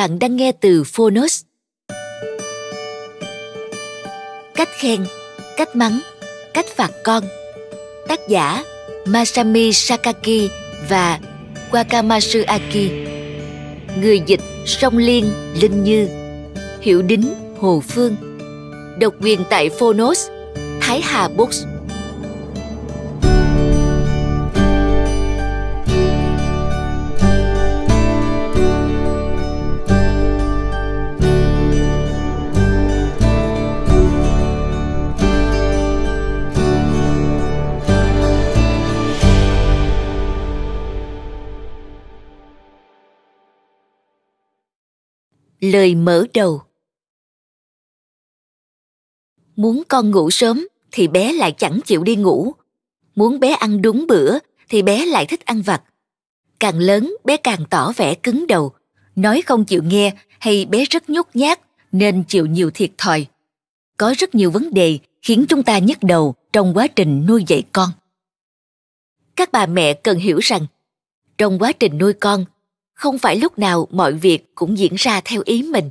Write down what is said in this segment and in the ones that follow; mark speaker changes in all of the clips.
Speaker 1: Bạn đang nghe từ Phonos. Cách khen, cách mắng, cách phạt con. Tác giả Masami Sakaki và Wakamatsu Aki. Người dịch Song Liên Linh Như. Hiểu Đính Hồ Phương. Độc quyền tại Phonos, Thái Hà Books. lời mở đầu muốn con ngủ sớm thì bé lại chẳng chịu đi ngủ muốn bé ăn đúng bữa thì bé lại thích ăn vặt càng lớn bé càng tỏ vẻ cứng đầu nói không chịu nghe hay bé rất nhút nhát nên chịu nhiều thiệt thòi có rất nhiều vấn đề khiến chúng ta nhức đầu trong quá trình nuôi dạy con các bà mẹ cần hiểu rằng trong quá trình nuôi con không phải lúc nào mọi việc cũng diễn ra theo ý mình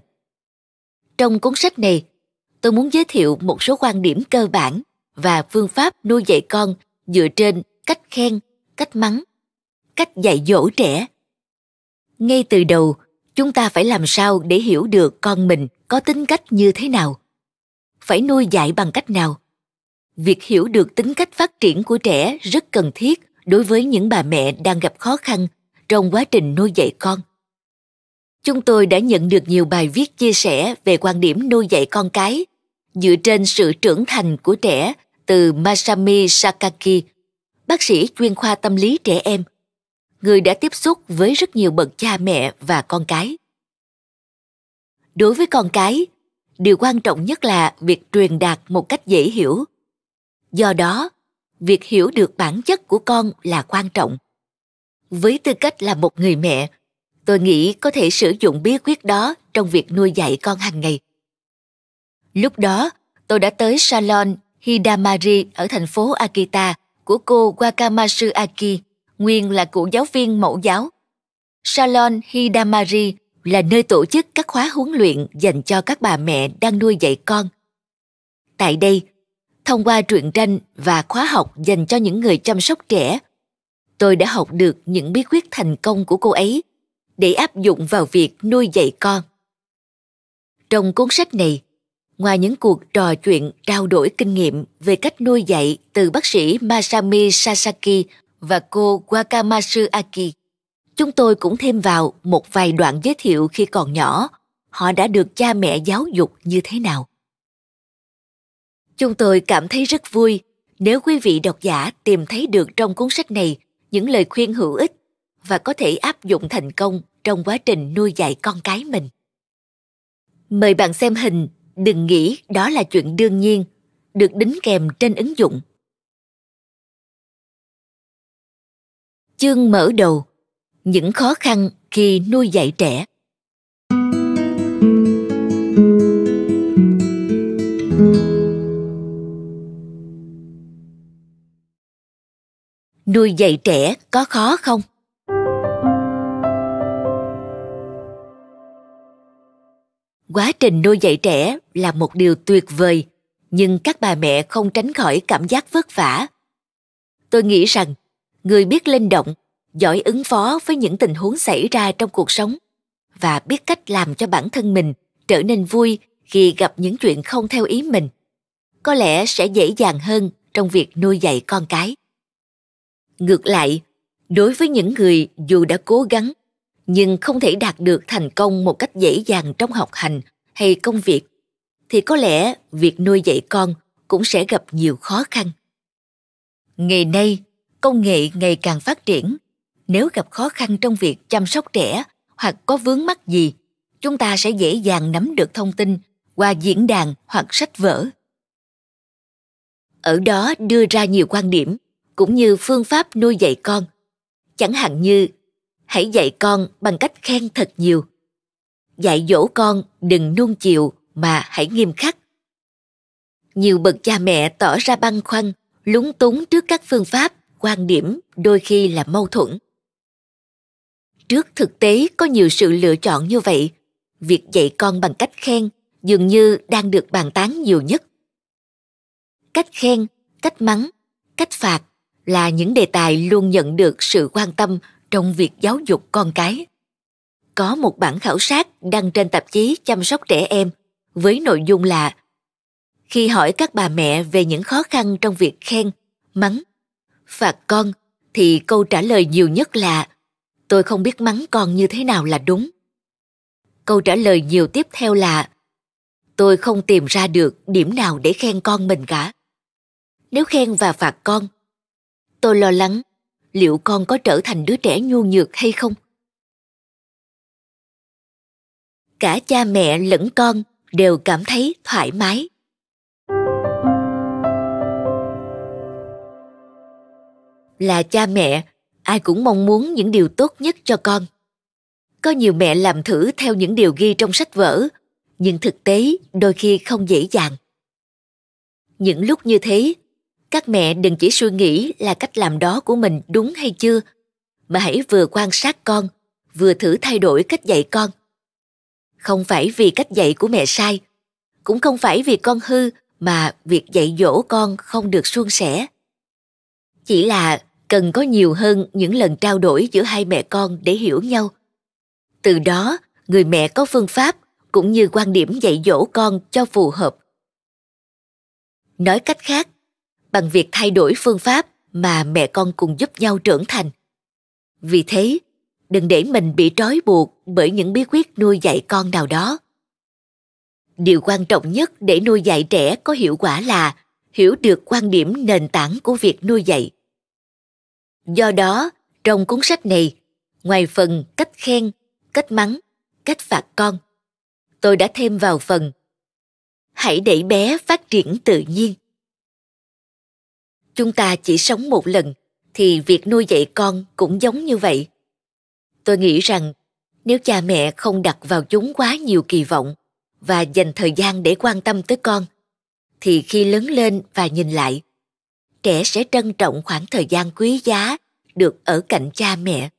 Speaker 1: trong cuốn sách này tôi muốn giới thiệu một số quan điểm cơ bản và phương pháp nuôi dạy con dựa trên cách khen cách mắng cách dạy dỗ trẻ ngay từ đầu chúng ta phải làm sao để hiểu được con mình có tính cách như thế nào phải nuôi dạy bằng cách nào việc hiểu được tính cách phát triển của trẻ rất cần thiết đối với những bà mẹ đang gặp khó khăn trong quá trình nuôi dạy con. Chúng tôi đã nhận được nhiều bài viết chia sẻ về quan điểm nuôi dạy con cái dựa trên sự trưởng thành của trẻ từ Masami Sakaki, bác sĩ chuyên khoa tâm lý trẻ em, người đã tiếp xúc với rất nhiều bậc cha mẹ và con cái. Đối với con cái, điều quan trọng nhất là việc truyền đạt một cách dễ hiểu. Do đó, việc hiểu được bản chất của con là quan trọng với tư cách là một người mẹ tôi nghĩ có thể sử dụng bí quyết đó trong việc nuôi dạy con hàng ngày lúc đó tôi đã tới salon hidamari ở thành phố akita của cô wakamatsu aki nguyên là cựu giáo viên mẫu giáo salon hidamari là nơi tổ chức các khóa huấn luyện dành cho các bà mẹ đang nuôi dạy con tại đây thông qua truyện tranh và khóa học dành cho những người chăm sóc trẻ tôi đã học được những bí quyết thành công của cô ấy để áp dụng vào việc nuôi dạy con trong cuốn sách này ngoài những cuộc trò chuyện trao đổi kinh nghiệm về cách nuôi dạy từ bác sĩ masami sasaki và cô wakamatsu aki chúng tôi cũng thêm vào một vài đoạn giới thiệu khi còn nhỏ họ đã được cha mẹ giáo dục như thế nào chúng tôi cảm thấy rất vui nếu quý vị độc giả tìm thấy được trong cuốn sách này những lời khuyên hữu ích và có thể áp dụng thành công trong quá trình nuôi dạy con cái mình. Mời bạn xem hình, đừng nghĩ đó là chuyện đương nhiên, được đính kèm trên ứng dụng. Chương mở đầu Những khó khăn khi nuôi dạy trẻ nuôi dạy trẻ có khó không quá trình nuôi dạy trẻ là một điều tuyệt vời nhưng các bà mẹ không tránh khỏi cảm giác vất vả tôi nghĩ rằng người biết linh động giỏi ứng phó với những tình huống xảy ra trong cuộc sống và biết cách làm cho bản thân mình trở nên vui khi gặp những chuyện không theo ý mình có lẽ sẽ dễ dàng hơn trong việc nuôi dạy con cái ngược lại đối với những người dù đã cố gắng nhưng không thể đạt được thành công một cách dễ dàng trong học hành hay công việc thì có lẽ việc nuôi dạy con cũng sẽ gặp nhiều khó khăn ngày nay công nghệ ngày càng phát triển nếu gặp khó khăn trong việc chăm sóc trẻ hoặc có vướng mắc gì chúng ta sẽ dễ dàng nắm được thông tin qua diễn đàn hoặc sách vở ở đó đưa ra nhiều quan điểm cũng như phương pháp nuôi dạy con chẳng hạn như hãy dạy con bằng cách khen thật nhiều dạy dỗ con đừng nuông chiều mà hãy nghiêm khắc nhiều bậc cha mẹ tỏ ra băn khoăn lúng túng trước các phương pháp quan điểm đôi khi là mâu thuẫn trước thực tế có nhiều sự lựa chọn như vậy việc dạy con bằng cách khen dường như đang được bàn tán nhiều nhất cách khen cách mắng cách phạt là những đề tài luôn nhận được sự quan tâm trong việc giáo dục con cái. Có một bản khảo sát đăng trên tạp chí chăm sóc trẻ em với nội dung là khi hỏi các bà mẹ về những khó khăn trong việc khen, mắng, phạt con thì câu trả lời nhiều nhất là tôi không biết mắng con như thế nào là đúng. Câu trả lời nhiều tiếp theo là tôi không tìm ra được điểm nào để khen con mình cả. Nếu khen và phạt con Tôi lo lắng, liệu con có trở thành đứa trẻ nhu nhược hay không? Cả cha mẹ lẫn con đều cảm thấy thoải mái. Là cha mẹ, ai cũng mong muốn những điều tốt nhất cho con. Có nhiều mẹ làm thử theo những điều ghi trong sách vở, nhưng thực tế đôi khi không dễ dàng. Những lúc như thế, các mẹ đừng chỉ suy nghĩ là cách làm đó của mình đúng hay chưa mà hãy vừa quan sát con vừa thử thay đổi cách dạy con không phải vì cách dạy của mẹ sai cũng không phải vì con hư mà việc dạy dỗ con không được suôn sẻ chỉ là cần có nhiều hơn những lần trao đổi giữa hai mẹ con để hiểu nhau từ đó người mẹ có phương pháp cũng như quan điểm dạy dỗ con cho phù hợp nói cách khác bằng việc thay đổi phương pháp mà mẹ con cùng giúp nhau trưởng thành vì thế đừng để mình bị trói buộc bởi những bí quyết nuôi dạy con nào đó điều quan trọng nhất để nuôi dạy trẻ có hiệu quả là hiểu được quan điểm nền tảng của việc nuôi dạy do đó trong cuốn sách này ngoài phần cách khen cách mắng cách phạt con tôi đã thêm vào phần hãy để bé phát triển tự nhiên chúng ta chỉ sống một lần thì việc nuôi dạy con cũng giống như vậy tôi nghĩ rằng nếu cha mẹ không đặt vào chúng quá nhiều kỳ vọng và dành thời gian để quan tâm tới con thì khi lớn lên và nhìn lại trẻ sẽ trân trọng khoảng thời gian quý giá được ở cạnh cha mẹ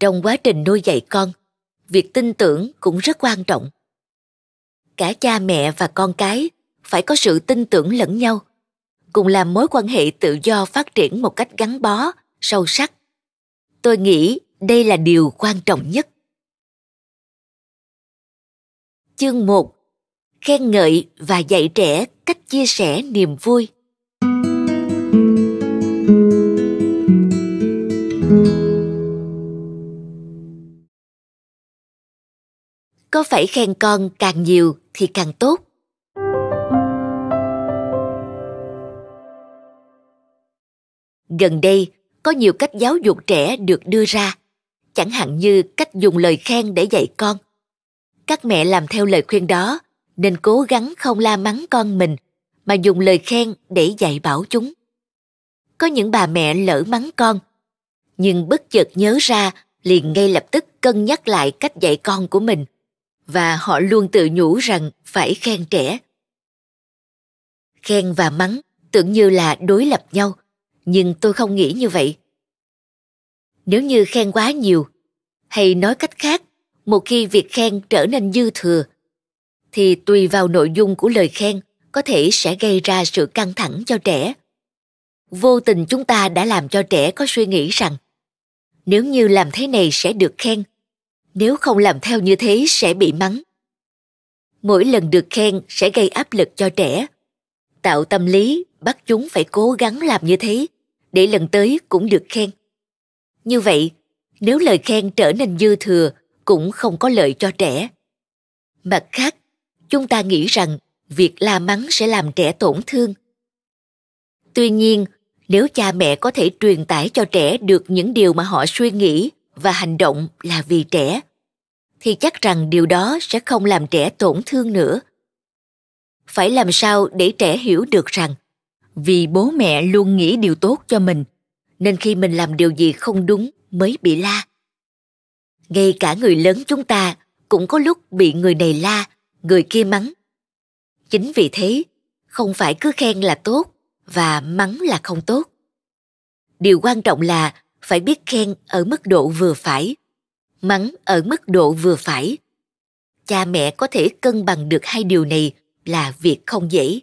Speaker 1: trong quá trình nuôi dạy con việc tin tưởng cũng rất quan trọng cả cha mẹ và con cái phải có sự tin tưởng lẫn nhau cùng làm mối quan hệ tự do phát triển một cách gắn bó sâu sắc tôi nghĩ đây là điều quan trọng nhất chương một, khen ngợi và dạy trẻ cách chia sẻ niềm vui có phải khen con càng nhiều thì càng tốt gần đây có nhiều cách giáo dục trẻ được đưa ra chẳng hạn như cách dùng lời khen để dạy con các mẹ làm theo lời khuyên đó nên cố gắng không la mắng con mình mà dùng lời khen để dạy bảo chúng có những bà mẹ lỡ mắng con nhưng bất chợt nhớ ra liền ngay lập tức cân nhắc lại cách dạy con của mình và họ luôn tự nhủ rằng phải khen trẻ khen và mắng tưởng như là đối lập nhau nhưng tôi không nghĩ như vậy. Nếu như khen quá nhiều, hay nói cách khác, một khi việc khen trở nên dư thừa, thì tùy vào nội dung của lời khen có thể sẽ gây ra sự căng thẳng cho trẻ. Vô tình chúng ta đã làm cho trẻ có suy nghĩ rằng nếu như làm thế này sẽ được khen, nếu không làm theo như thế sẽ bị mắng. Mỗi lần được khen sẽ gây áp lực cho trẻ tạo tâm lý bắt chúng phải cố gắng làm như thế để lần tới cũng được khen như vậy nếu lời khen trở nên dư thừa cũng không có lợi cho trẻ mặt khác chúng ta nghĩ rằng việc la mắng sẽ làm trẻ tổn thương tuy nhiên nếu cha mẹ có thể truyền tải cho trẻ được những điều mà họ suy nghĩ và hành động là vì trẻ thì chắc rằng điều đó sẽ không làm trẻ tổn thương nữa phải làm sao để trẻ hiểu được rằng vì bố mẹ luôn nghĩ điều tốt cho mình nên khi mình làm điều gì không đúng mới bị la ngay cả người lớn chúng ta cũng có lúc bị người này la người kia mắng chính vì thế không phải cứ khen là tốt và mắng là không tốt điều quan trọng là phải biết khen ở mức độ vừa phải mắng ở mức độ vừa phải cha mẹ có thể cân bằng được hai điều này là việc không dễ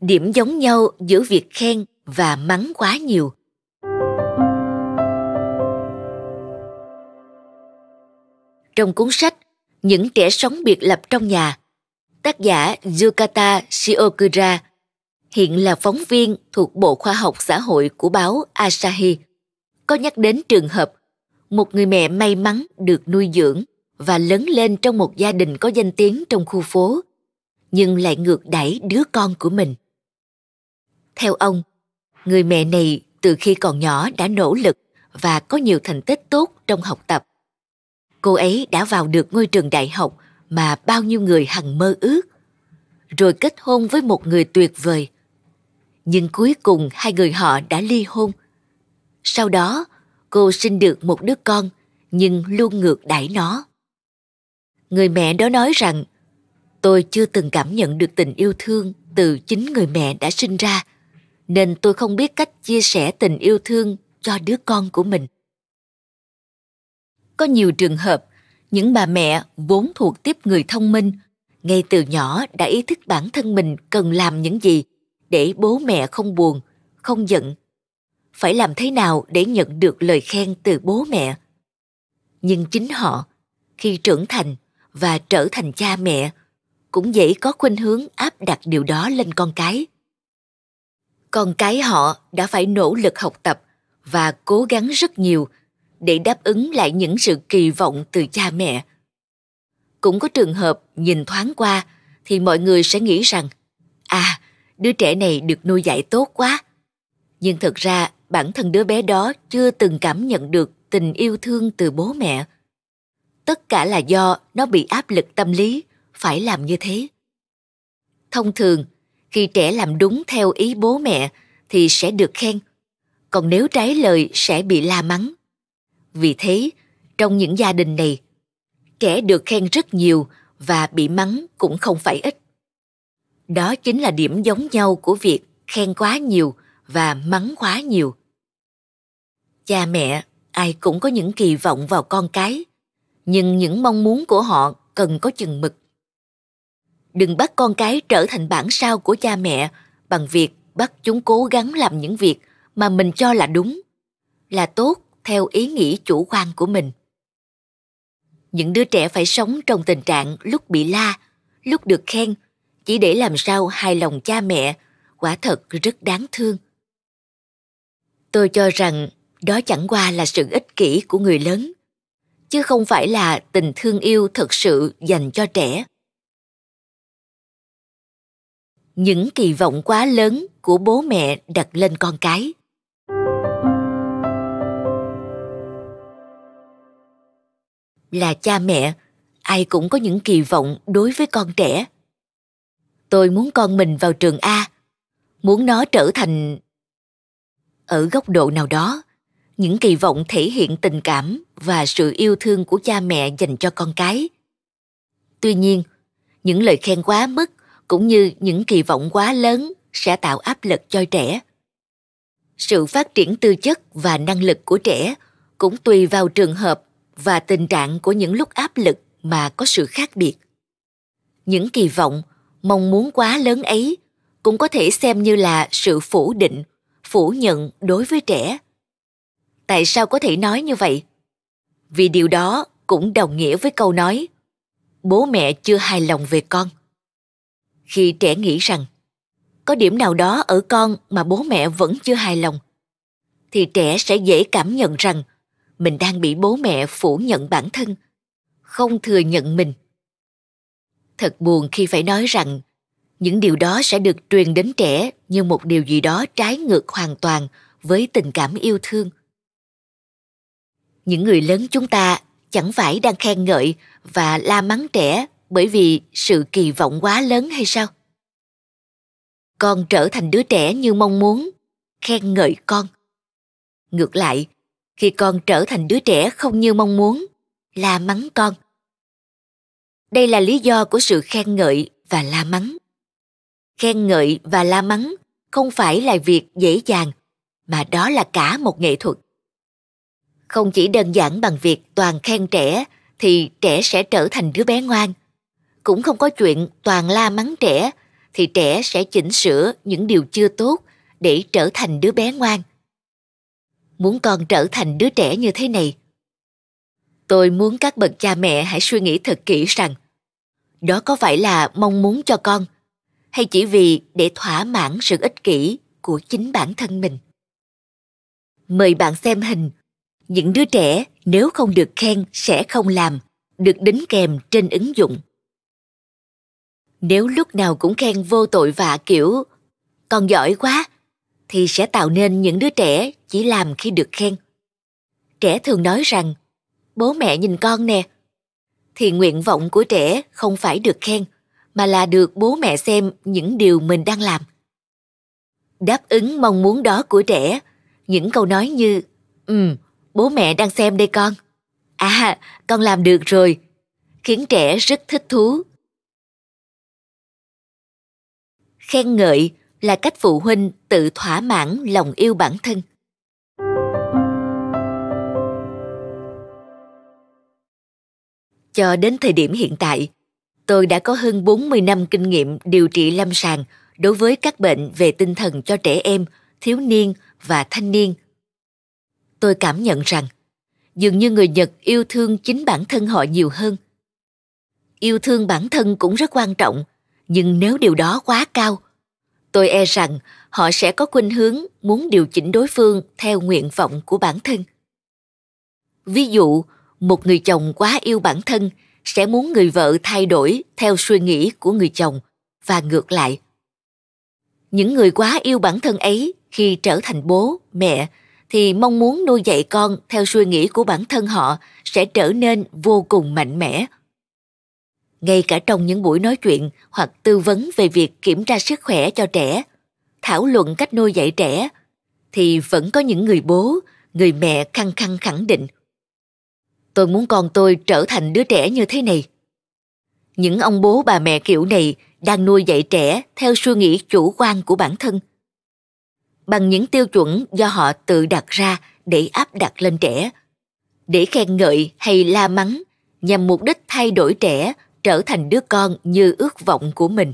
Speaker 1: điểm giống nhau giữa việc khen và mắng quá nhiều trong cuốn sách những trẻ sống biệt lập trong nhà tác giả yukata shiokura hiện là phóng viên thuộc bộ khoa học xã hội của báo asahi có nhắc đến trường hợp một người mẹ may mắn được nuôi dưỡng và lớn lên trong một gia đình có danh tiếng trong khu phố nhưng lại ngược đẩy đứa con của mình theo ông người mẹ này từ khi còn nhỏ đã nỗ lực và có nhiều thành tích tốt trong học tập cô ấy đã vào được ngôi trường đại học mà bao nhiêu người hằng mơ ước rồi kết hôn với một người tuyệt vời nhưng cuối cùng hai người họ đã ly hôn sau đó cô sinh được một đứa con nhưng luôn ngược đãi nó người mẹ đó nói rằng tôi chưa từng cảm nhận được tình yêu thương từ chính người mẹ đã sinh ra nên tôi không biết cách chia sẻ tình yêu thương cho đứa con của mình có nhiều trường hợp những bà mẹ vốn thuộc tiếp người thông minh ngay từ nhỏ đã ý thức bản thân mình cần làm những gì để bố mẹ không buồn không giận phải làm thế nào để nhận được lời khen từ bố mẹ nhưng chính họ khi trưởng thành và trở thành cha mẹ cũng dễ có khuynh hướng áp đặt điều đó lên con cái con cái họ đã phải nỗ lực học tập và cố gắng rất nhiều để đáp ứng lại những sự kỳ vọng từ cha mẹ cũng có trường hợp nhìn thoáng qua thì mọi người sẽ nghĩ rằng à đứa trẻ này được nuôi dạy tốt quá nhưng thực ra bản thân đứa bé đó chưa từng cảm nhận được tình yêu thương từ bố mẹ tất cả là do nó bị áp lực tâm lý phải làm như thế thông thường khi trẻ làm đúng theo ý bố mẹ thì sẽ được khen còn nếu trái lời sẽ bị la mắng vì thế trong những gia đình này trẻ được khen rất nhiều và bị mắng cũng không phải ít đó chính là điểm giống nhau của việc khen quá nhiều và mắng quá nhiều cha mẹ ai cũng có những kỳ vọng vào con cái nhưng những mong muốn của họ cần có chừng mực đừng bắt con cái trở thành bản sao của cha mẹ bằng việc bắt chúng cố gắng làm những việc mà mình cho là đúng là tốt theo ý nghĩ chủ quan của mình những đứa trẻ phải sống trong tình trạng lúc bị la lúc được khen chỉ để làm sao hài lòng cha mẹ quả thật rất đáng thương tôi cho rằng đó chẳng qua là sự ích kỷ của người lớn chứ không phải là tình thương yêu thật sự dành cho trẻ những kỳ vọng quá lớn của bố mẹ đặt lên con cái là cha mẹ ai cũng có những kỳ vọng đối với con trẻ tôi muốn con mình vào trường a muốn nó trở thành ở góc độ nào đó những kỳ vọng thể hiện tình cảm và sự yêu thương của cha mẹ dành cho con cái tuy nhiên những lời khen quá mức cũng như những kỳ vọng quá lớn sẽ tạo áp lực cho trẻ sự phát triển tư chất và năng lực của trẻ cũng tùy vào trường hợp và tình trạng của những lúc áp lực mà có sự khác biệt những kỳ vọng mong muốn quá lớn ấy cũng có thể xem như là sự phủ định phủ nhận đối với trẻ tại sao có thể nói như vậy vì điều đó cũng đồng nghĩa với câu nói bố mẹ chưa hài lòng về con khi trẻ nghĩ rằng có điểm nào đó ở con mà bố mẹ vẫn chưa hài lòng thì trẻ sẽ dễ cảm nhận rằng mình đang bị bố mẹ phủ nhận bản thân không thừa nhận mình thật buồn khi phải nói rằng những điều đó sẽ được truyền đến trẻ như một điều gì đó trái ngược hoàn toàn với tình cảm yêu thương những người lớn chúng ta chẳng phải đang khen ngợi và la mắng trẻ bởi vì sự kỳ vọng quá lớn hay sao con trở thành đứa trẻ như mong muốn khen ngợi con ngược lại khi con trở thành đứa trẻ không như mong muốn la mắng con đây là lý do của sự khen ngợi và la mắng khen ngợi và la mắng không phải là việc dễ dàng mà đó là cả một nghệ thuật không chỉ đơn giản bằng việc toàn khen trẻ thì trẻ sẽ trở thành đứa bé ngoan cũng không có chuyện toàn la mắng trẻ thì trẻ sẽ chỉnh sửa những điều chưa tốt để trở thành đứa bé ngoan muốn con trở thành đứa trẻ như thế này tôi muốn các bậc cha mẹ hãy suy nghĩ thật kỹ rằng đó có phải là mong muốn cho con hay chỉ vì để thỏa mãn sự ích kỷ của chính bản thân mình mời bạn xem hình những đứa trẻ nếu không được khen sẽ không làm được đính kèm trên ứng dụng nếu lúc nào cũng khen vô tội vạ kiểu con giỏi quá thì sẽ tạo nên những đứa trẻ chỉ làm khi được khen trẻ thường nói rằng bố mẹ nhìn con nè thì nguyện vọng của trẻ không phải được khen mà là được bố mẹ xem những điều mình đang làm đáp ứng mong muốn đó của trẻ những câu nói như ừm um, Bố mẹ đang xem đây con. À, con làm được rồi. Khiến trẻ rất thích thú. Khen ngợi là cách phụ huynh tự thỏa mãn lòng yêu bản thân. Cho đến thời điểm hiện tại, tôi đã có hơn 40 năm kinh nghiệm điều trị lâm sàng đối với các bệnh về tinh thần cho trẻ em, thiếu niên và thanh niên tôi cảm nhận rằng dường như người Nhật yêu thương chính bản thân họ nhiều hơn. Yêu thương bản thân cũng rất quan trọng, nhưng nếu điều đó quá cao, tôi e rằng họ sẽ có khuynh hướng muốn điều chỉnh đối phương theo nguyện vọng của bản thân. Ví dụ, một người chồng quá yêu bản thân sẽ muốn người vợ thay đổi theo suy nghĩ của người chồng và ngược lại. Những người quá yêu bản thân ấy khi trở thành bố, mẹ thì mong muốn nuôi dạy con theo suy nghĩ của bản thân họ sẽ trở nên vô cùng mạnh mẽ ngay cả trong những buổi nói chuyện hoặc tư vấn về việc kiểm tra sức khỏe cho trẻ thảo luận cách nuôi dạy trẻ thì vẫn có những người bố người mẹ khăng khăng khẳng định tôi muốn con tôi trở thành đứa trẻ như thế này những ông bố bà mẹ kiểu này đang nuôi dạy trẻ theo suy nghĩ chủ quan của bản thân bằng những tiêu chuẩn do họ tự đặt ra để áp đặt lên trẻ để khen ngợi hay la mắng nhằm mục đích thay đổi trẻ trở thành đứa con như ước vọng của mình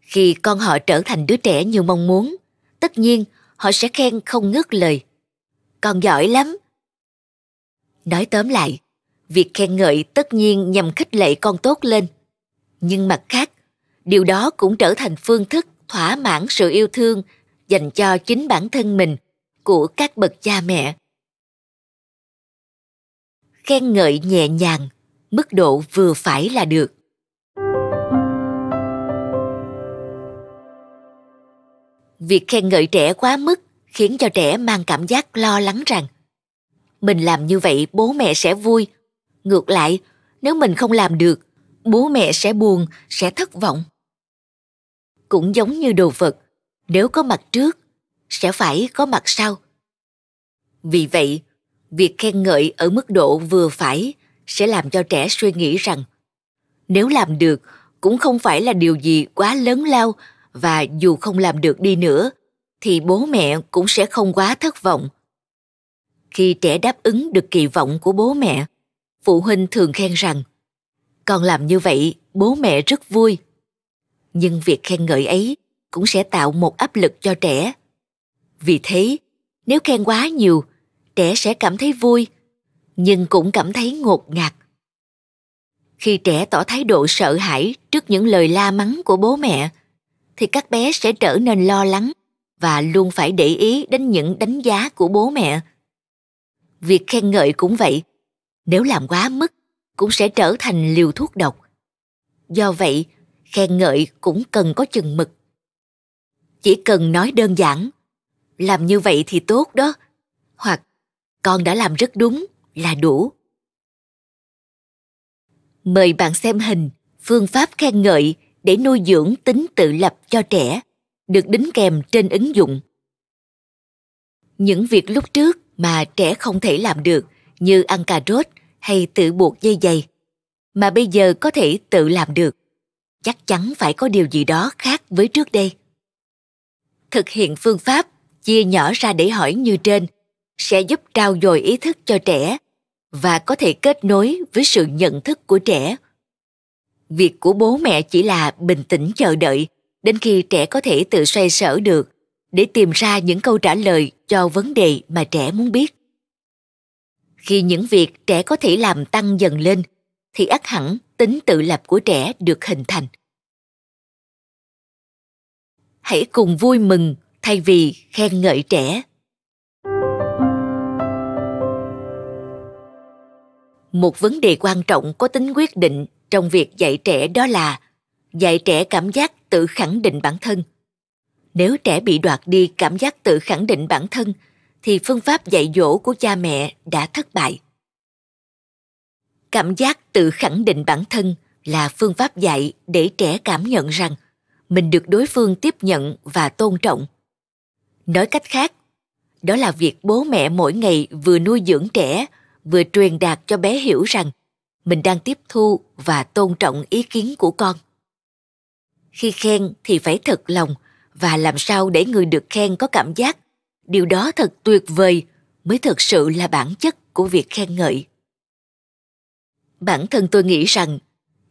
Speaker 1: khi con họ trở thành đứa trẻ như mong muốn tất nhiên họ sẽ khen không ngớt lời con giỏi lắm nói tóm lại việc khen ngợi tất nhiên nhằm khích lệ con tốt lên nhưng mặt khác điều đó cũng trở thành phương thức thỏa mãn sự yêu thương dành cho chính bản thân mình của các bậc cha mẹ khen ngợi nhẹ nhàng mức độ vừa phải là được việc khen ngợi trẻ quá mức khiến cho trẻ mang cảm giác lo lắng rằng mình làm như vậy bố mẹ sẽ vui ngược lại nếu mình không làm được bố mẹ sẽ buồn sẽ thất vọng cũng giống như đồ vật nếu có mặt trước sẽ phải có mặt sau vì vậy việc khen ngợi ở mức độ vừa phải sẽ làm cho trẻ suy nghĩ rằng nếu làm được cũng không phải là điều gì quá lớn lao và dù không làm được đi nữa thì bố mẹ cũng sẽ không quá thất vọng khi trẻ đáp ứng được kỳ vọng của bố mẹ phụ huynh thường khen rằng con làm như vậy bố mẹ rất vui nhưng việc khen ngợi ấy cũng sẽ tạo một áp lực cho trẻ vì thế nếu khen quá nhiều trẻ sẽ cảm thấy vui nhưng cũng cảm thấy ngột ngạt khi trẻ tỏ thái độ sợ hãi trước những lời la mắng của bố mẹ thì các bé sẽ trở nên lo lắng và luôn phải để ý đến những đánh giá của bố mẹ việc khen ngợi cũng vậy nếu làm quá mức cũng sẽ trở thành liều thuốc độc do vậy khen ngợi cũng cần có chừng mực chỉ cần nói đơn giản làm như vậy thì tốt đó hoặc con đã làm rất đúng là đủ mời bạn xem hình phương pháp khen ngợi để nuôi dưỡng tính tự lập cho trẻ được đính kèm trên ứng dụng những việc lúc trước mà trẻ không thể làm được như ăn cà rốt hay tự buộc dây giày mà bây giờ có thể tự làm được chắc chắn phải có điều gì đó khác với trước đây thực hiện phương pháp chia nhỏ ra để hỏi như trên sẽ giúp trao dồi ý thức cho trẻ và có thể kết nối với sự nhận thức của trẻ việc của bố mẹ chỉ là bình tĩnh chờ đợi đến khi trẻ có thể tự xoay sở được để tìm ra những câu trả lời cho vấn đề mà trẻ muốn biết khi những việc trẻ có thể làm tăng dần lên thì ắt hẳn tính tự lập của trẻ được hình thành hãy cùng vui mừng thay vì khen ngợi trẻ một vấn đề quan trọng có tính quyết định trong việc dạy trẻ đó là dạy trẻ cảm giác tự khẳng định bản thân nếu trẻ bị đoạt đi cảm giác tự khẳng định bản thân thì phương pháp dạy dỗ của cha mẹ đã thất bại cảm giác tự khẳng định bản thân là phương pháp dạy để trẻ cảm nhận rằng mình được đối phương tiếp nhận và tôn trọng nói cách khác đó là việc bố mẹ mỗi ngày vừa nuôi dưỡng trẻ vừa truyền đạt cho bé hiểu rằng mình đang tiếp thu và tôn trọng ý kiến của con khi khen thì phải thật lòng và làm sao để người được khen có cảm giác điều đó thật tuyệt vời mới thực sự là bản chất của việc khen ngợi bản thân tôi nghĩ rằng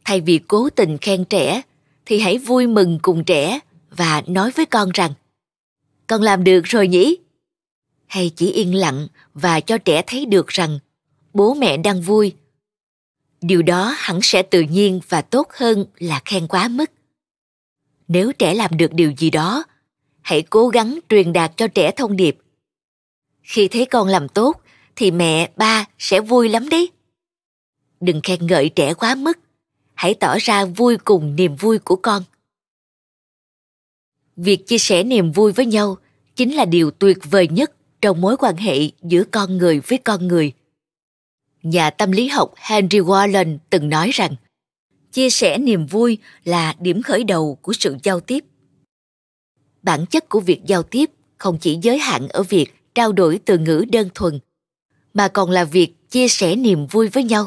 Speaker 1: thay vì cố tình khen trẻ thì hãy vui mừng cùng trẻ và nói với con rằng con làm được rồi nhỉ hay chỉ yên lặng và cho trẻ thấy được rằng bố mẹ đang vui điều đó hẳn sẽ tự nhiên và tốt hơn là khen quá mức nếu trẻ làm được điều gì đó hãy cố gắng truyền đạt cho trẻ thông điệp khi thấy con làm tốt thì mẹ ba sẽ vui lắm đấy đừng khen ngợi trẻ quá mức hãy tỏ ra vui cùng niềm vui của con việc chia sẻ niềm vui với nhau chính là điều tuyệt vời nhất trong mối quan hệ giữa con người với con người nhà tâm lý học henry Wallen từng nói rằng chia sẻ niềm vui là điểm khởi đầu của sự giao tiếp bản chất của việc giao tiếp không chỉ giới hạn ở việc trao đổi từ ngữ đơn thuần mà còn là việc chia sẻ niềm vui với nhau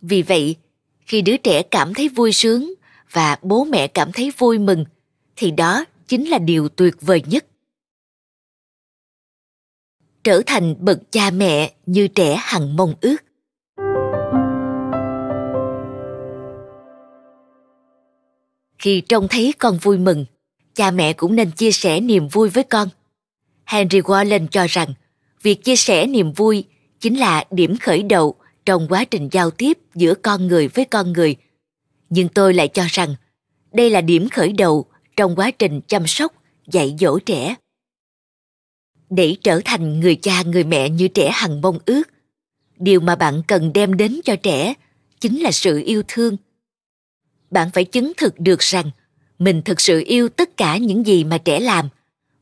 Speaker 1: vì vậy khi đứa trẻ cảm thấy vui sướng và bố mẹ cảm thấy vui mừng thì đó chính là điều tuyệt vời nhất trở thành bậc cha mẹ như trẻ hằng mong ước khi trông thấy con vui mừng cha mẹ cũng nên chia sẻ niềm vui với con henry Warren cho rằng việc chia sẻ niềm vui chính là điểm khởi đầu trong quá trình giao tiếp giữa con người với con người nhưng tôi lại cho rằng đây là điểm khởi đầu trong quá trình chăm sóc dạy dỗ trẻ để trở thành người cha người mẹ như trẻ hằng mong ước điều mà bạn cần đem đến cho trẻ chính là sự yêu thương bạn phải chứng thực được rằng mình thực sự yêu tất cả những gì mà trẻ làm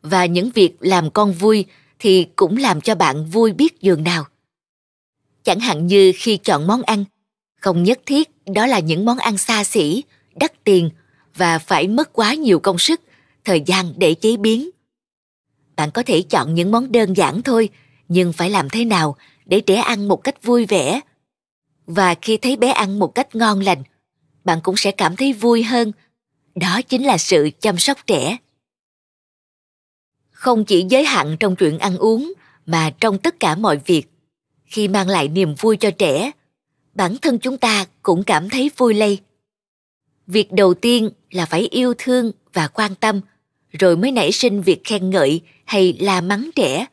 Speaker 1: và những việc làm con vui thì cũng làm cho bạn vui biết giường nào chẳng hạn như khi chọn món ăn không nhất thiết đó là những món ăn xa xỉ đắt tiền và phải mất quá nhiều công sức thời gian để chế biến bạn có thể chọn những món đơn giản thôi nhưng phải làm thế nào để trẻ ăn một cách vui vẻ và khi thấy bé ăn một cách ngon lành bạn cũng sẽ cảm thấy vui hơn đó chính là sự chăm sóc trẻ không chỉ giới hạn trong chuyện ăn uống mà trong tất cả mọi việc khi mang lại niềm vui cho trẻ bản thân chúng ta cũng cảm thấy vui lây việc đầu tiên là phải yêu thương và quan tâm rồi mới nảy sinh việc khen ngợi hay la mắng trẻ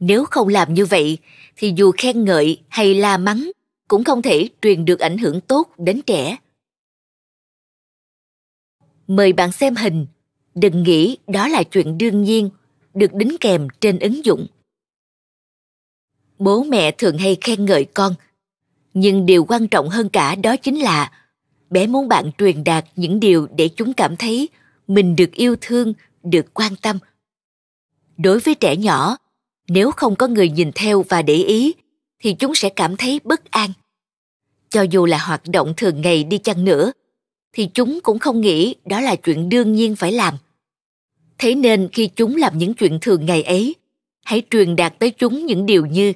Speaker 1: nếu không làm như vậy thì dù khen ngợi hay la mắng cũng không thể truyền được ảnh hưởng tốt đến trẻ mời bạn xem hình đừng nghĩ đó là chuyện đương nhiên được đính kèm trên ứng dụng bố mẹ thường hay khen ngợi con nhưng điều quan trọng hơn cả đó chính là bé muốn bạn truyền đạt những điều để chúng cảm thấy mình được yêu thương được quan tâm đối với trẻ nhỏ nếu không có người nhìn theo và để ý thì chúng sẽ cảm thấy bất an cho dù là hoạt động thường ngày đi chăng nữa thì chúng cũng không nghĩ đó là chuyện đương nhiên phải làm thế nên khi chúng làm những chuyện thường ngày ấy hãy truyền đạt tới chúng những điều như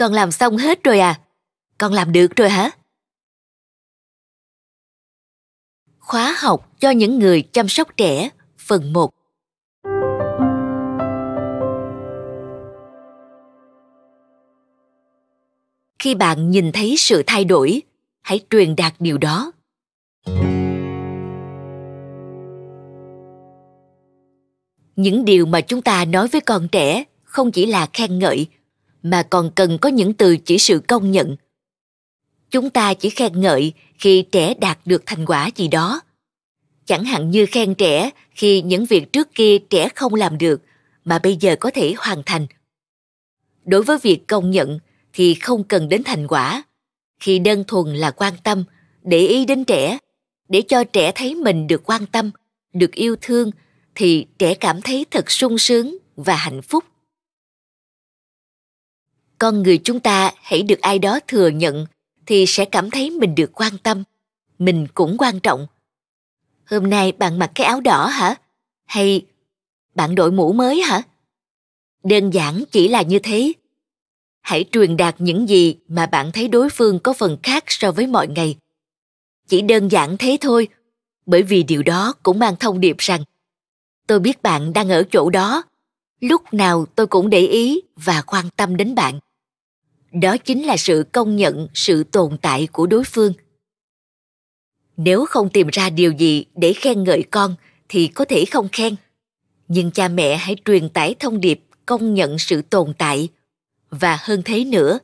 Speaker 1: con làm xong hết rồi à? Con làm được rồi hả? Khóa học cho những người chăm sóc trẻ, phần 1 Khi bạn nhìn thấy sự thay đổi, hãy truyền đạt điều đó. Những điều mà chúng ta nói với con trẻ không chỉ là khen ngợi mà còn cần có những từ chỉ sự công nhận chúng ta chỉ khen ngợi khi trẻ đạt được thành quả gì đó chẳng hạn như khen trẻ khi những việc trước kia trẻ không làm được mà bây giờ có thể hoàn thành đối với việc công nhận thì không cần đến thành quả khi đơn thuần là quan tâm để ý đến trẻ để cho trẻ thấy mình được quan tâm được yêu thương thì trẻ cảm thấy thật sung sướng và hạnh phúc con người chúng ta hãy được ai đó thừa nhận thì sẽ cảm thấy mình được quan tâm mình cũng quan trọng hôm nay bạn mặc cái áo đỏ hả hay bạn đội mũ mới hả đơn giản chỉ là như thế hãy truyền đạt những gì mà bạn thấy đối phương có phần khác so với mọi ngày chỉ đơn giản thế thôi bởi vì điều đó cũng mang thông điệp rằng tôi biết bạn đang ở chỗ đó lúc nào tôi cũng để ý và quan tâm đến bạn đó chính là sự công nhận sự tồn tại của đối phương nếu không tìm ra điều gì để khen ngợi con thì có thể không khen nhưng cha mẹ hãy truyền tải thông điệp công nhận sự tồn tại và hơn thế nữa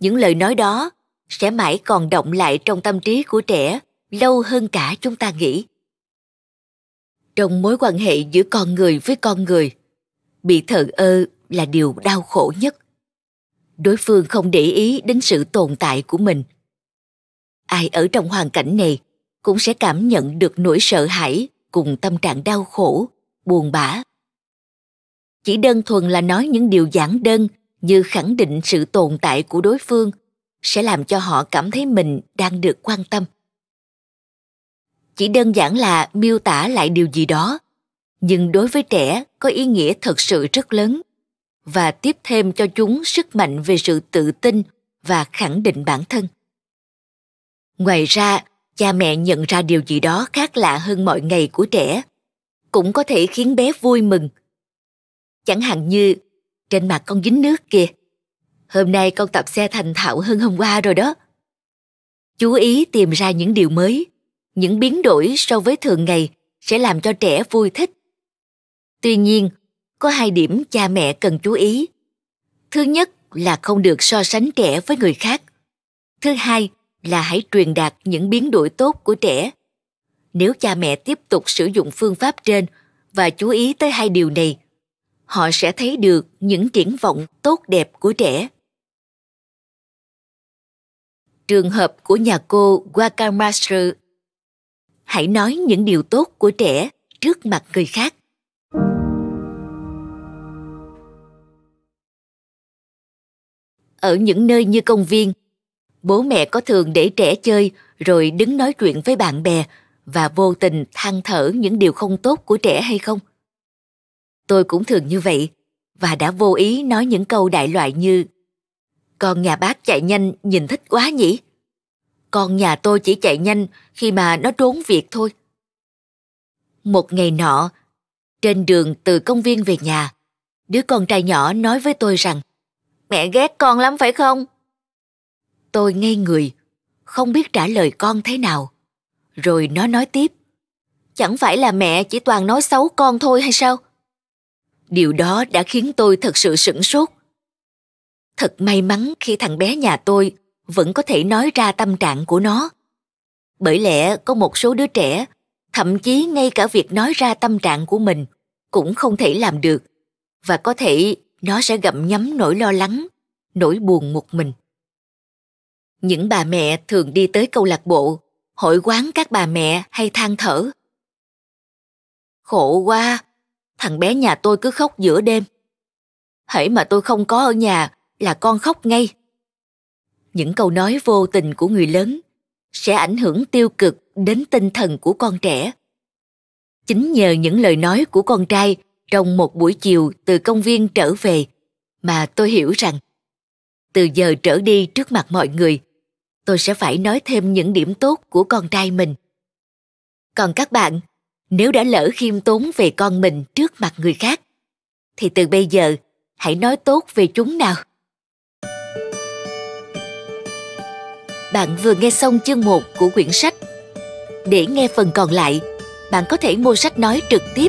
Speaker 1: những lời nói đó sẽ mãi còn động lại trong tâm trí của trẻ lâu hơn cả chúng ta nghĩ trong mối quan hệ giữa con người với con người bị thờ ơ là điều đau khổ nhất đối phương không để ý đến sự tồn tại của mình ai ở trong hoàn cảnh này cũng sẽ cảm nhận được nỗi sợ hãi cùng tâm trạng đau khổ buồn bã chỉ đơn thuần là nói những điều giản đơn như khẳng định sự tồn tại của đối phương sẽ làm cho họ cảm thấy mình đang được quan tâm chỉ đơn giản là miêu tả lại điều gì đó nhưng đối với trẻ có ý nghĩa thật sự rất lớn và tiếp thêm cho chúng sức mạnh về sự tự tin và khẳng định bản thân ngoài ra cha mẹ nhận ra điều gì đó khác lạ hơn mọi ngày của trẻ cũng có thể khiến bé vui mừng chẳng hạn như trên mặt con dính nước kìa hôm nay con tập xe thành thạo hơn hôm qua rồi đó chú ý tìm ra những điều mới những biến đổi so với thường ngày sẽ làm cho trẻ vui thích tuy nhiên có hai điểm cha mẹ cần chú ý. Thứ nhất là không được so sánh trẻ với người khác. Thứ hai là hãy truyền đạt những biến đổi tốt của trẻ. Nếu cha mẹ tiếp tục sử dụng phương pháp trên và chú ý tới hai điều này, họ sẽ thấy được những triển vọng tốt đẹp của trẻ. Trường hợp của nhà cô Wakamatsu Hãy nói những điều tốt của trẻ trước mặt người khác. ở những nơi như công viên. Bố mẹ có thường để trẻ chơi rồi đứng nói chuyện với bạn bè và vô tình than thở những điều không tốt của trẻ hay không? Tôi cũng thường như vậy và đã vô ý nói những câu đại loại như Con nhà bác chạy nhanh nhìn thích quá nhỉ? Con nhà tôi chỉ chạy nhanh khi mà nó trốn việc thôi. Một ngày nọ, trên đường từ công viên về nhà, đứa con trai nhỏ nói với tôi rằng Mẹ ghét con lắm phải không? Tôi ngây người, không biết trả lời con thế nào. Rồi nó nói tiếp. Chẳng phải là mẹ chỉ toàn nói xấu con thôi hay sao? Điều đó đã khiến tôi thật sự sửng sốt. Thật may mắn khi thằng bé nhà tôi vẫn có thể nói ra tâm trạng của nó. Bởi lẽ có một số đứa trẻ, thậm chí ngay cả việc nói ra tâm trạng của mình cũng không thể làm được và có thể nó sẽ gặm nhấm nỗi lo lắng nỗi buồn một mình những bà mẹ thường đi tới câu lạc bộ hội quán các bà mẹ hay than thở khổ quá thằng bé nhà tôi cứ khóc giữa đêm hễ mà tôi không có ở nhà là con khóc ngay những câu nói vô tình của người lớn sẽ ảnh hưởng tiêu cực đến tinh thần của con trẻ chính nhờ những lời nói của con trai trong một buổi chiều từ công viên trở về mà tôi hiểu rằng từ giờ trở đi trước mặt mọi người tôi sẽ phải nói thêm những điểm tốt của con trai mình còn các bạn nếu đã lỡ khiêm tốn về con mình trước mặt người khác thì từ bây giờ hãy nói tốt về chúng nào bạn vừa nghe xong chương một của quyển sách để nghe phần còn lại bạn có thể mua sách nói trực tiếp